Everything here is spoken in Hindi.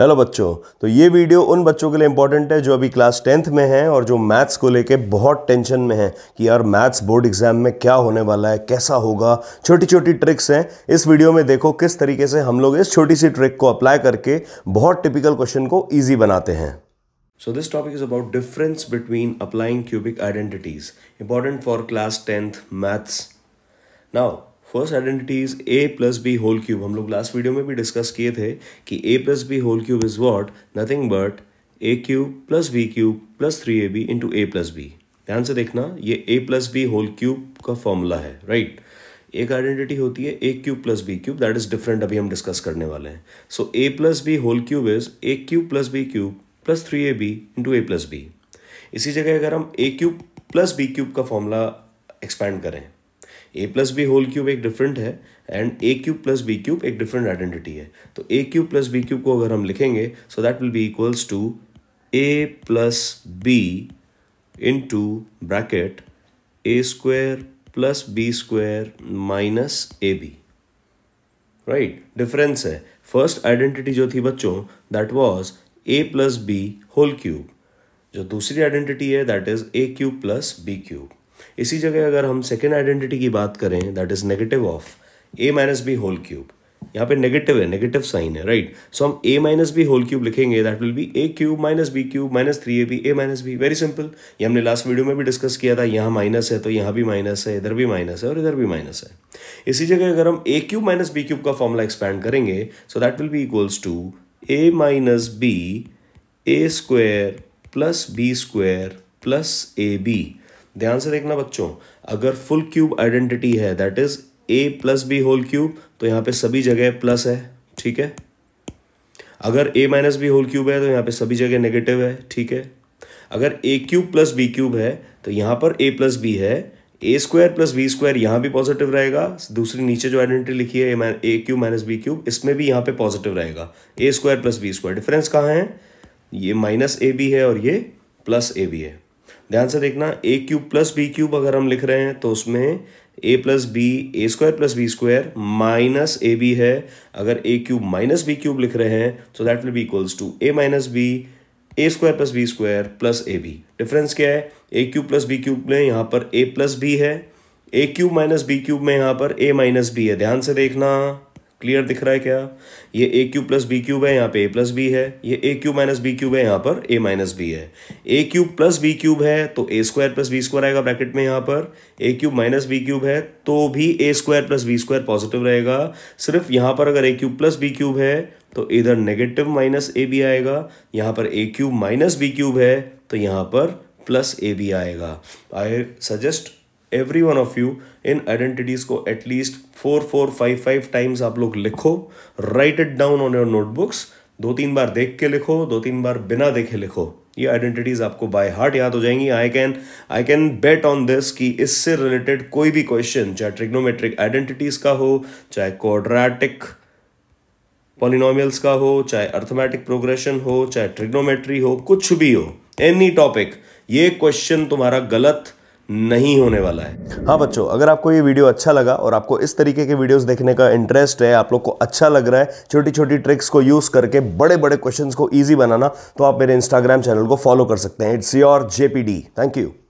हेलो बच्चों तो ये वीडियो उन बच्चों के लिए इंपॉर्टेंट है जो अभी क्लास टेंथ में हैं और जो मैथ्स को लेके बहुत टेंशन में हैं कि यार मैथ्स बोर्ड एग्जाम में क्या होने वाला है कैसा होगा छोटी छोटी ट्रिक्स हैं इस वीडियो में देखो किस तरीके से हम लोग इस छोटी सी ट्रिक को अप्लाई करके बहुत टिपिकल क्वेश्चन को ईजी बनाते हैं so this topic is about difference between applying cubic identities important for class tenth maths now first identity is A plus B whole cube हम लोग लास्ट वीडियो में भी डिस्कस किए थे कि A plus B whole cube is what nothing but A cube plus B cube plus three A B into A plus B ध्यान से देखना ये A plus B whole cube का फॉर्मूला है राइट right? एक आइडेंटिटी होती है ए cube plus B cube that is different अभी हम डिस्कस करने वाले हैं so A plus B whole cube is A cube plus B cube plus three A B into A plus B इसी जगह अगर हम A cube plus B cube का फॉर्मूला एक्सपैंड करें A plus B whole cube एक डिफरेंट है and A cube plus B cube एक डिफरेंट आइडेंटिटी है तो A cube plus B cube को अगर हम लिखेंगे so that will be equals to A plus B into bracket A square plus B square minus A B right difference है फर्स्ट आइडेंटिटी जो थी बच्चों that was A plus B whole cube जो दूसरी आइडेंटिटी है that is A cube plus B cube इसी जगह अगर हम सेकेंड आइडेंटिटी की बात करें that is negative of A minus B whole cube यहाँ पे नेगेटिव है नेगेटिव साइन है राइट सो हम A minus B whole cube लिखेंगे that will be A cube minus B cube minus three A B A minus B very simple ये हमने लास्ट वीडियो में भी डिस्कस किया था यहाँ माइनस है तो यहाँ भी माइनस है इधर भी माइनस है और इधर भी माइनस है इसी जगह अगर हम A cube minus B cube का फॉर्मूला एक्सपैंड करेंगे so that will be equals to A minus B A square plus B square plus A B ध्यान से देखना बच्चों अगर फुल क्यूब आइडेंटिटी है that is A plus B whole cube तो यहाँ पे सभी जगह प्लस है ठीक है अगर A minus B whole cube है तो यहाँ पे सभी जगह नेगेटिव है ठीक है अगर a cube plus B cube है तो यहाँ पर ए प्लस बी है a square plus B square यहाँ भी पॉजिटिव रहेगा दूसरी नीचे जो आइडेंटिटी लिखी है ए क्यूब माइनस बी क्यूब इसमें भी यहाँ पे पॉजिटिव रहेगा a square plus B square difference कहाँ है ये माइनस ए बी है और ये प्लस ए बी है ध्यान से देखना a cube plus B cube अगर हम लिख रहे हैं तो उसमें a plus b A square plus B square minus A b है अगर a cube minus B cube लिख रहे हैं तो that will be equals to A minus B A square plus B square plus A b difference क्या है ए क्यूब प्लस बी क्यूब में यहाँ पर ए प्लस बी है ए क्यूब माइनस बी क्यूब में यहाँ पर ए माइनस बी है ध्यान से देखना क्लियर दिख रहा है क्या ये a cube plus B cube है यहाँ पे ए प्लस बी है ये a cube minus B cube है यहाँ पर ए माइनस बी है ए क्यूब प्लस बी क्यूब है तो a square plus B square आएगा ब्रैकेट में यहाँ पर a cube minus B cube है तो भी a square plus B square positive रहेगा सिर्फ यहाँ पर अगर a cube plus B cube है तो इधर नेगेटिव माइनस ए बी आएगा यहाँ पर a cube minus B cube है तो यहाँ पर प्लस ए बी आएगा I suggest every one of you इन आइडेंटिटीज को at least four four five five times आप लोग लिखो write it down on your notebooks दो तीन बार देख के लिखो दो तीन बार बिना देखे लिखो ये आइडेंटिटीज आपको बाय हार्ट याद हो जाएंगी I can I can bet on this कि इससे रिलेटेड कोई भी क्वेश्चन चाहे ट्रिग्नोमेट्रिक आइडेंटिटीज का हो चाहे क्वाड्रेटिक पॉलिनोमियल्स का हो चाहे अर्थमेटिक प्रोग्रेशन हो चाहे ट्रिग्नोमेट्री हो कुछ भी हो एनी टॉपिक ये क्वेश्चन तुम्हारा गलत नहीं होने वाला है हाँ बच्चों अगर आपको ये वीडियो अच्छा लगा और आपको इस तरीके के वीडियोस देखने का इंटरेस्ट है आप लोग को अच्छा लग रहा है छोटी छोटी ट्रिक्स को यूज़ करके बड़े बड़े क्वेश्चंस को इजी बनाना तो आप मेरे इंस्टाग्राम चैनल को फॉलो कर सकते हैं it's your JPD thank you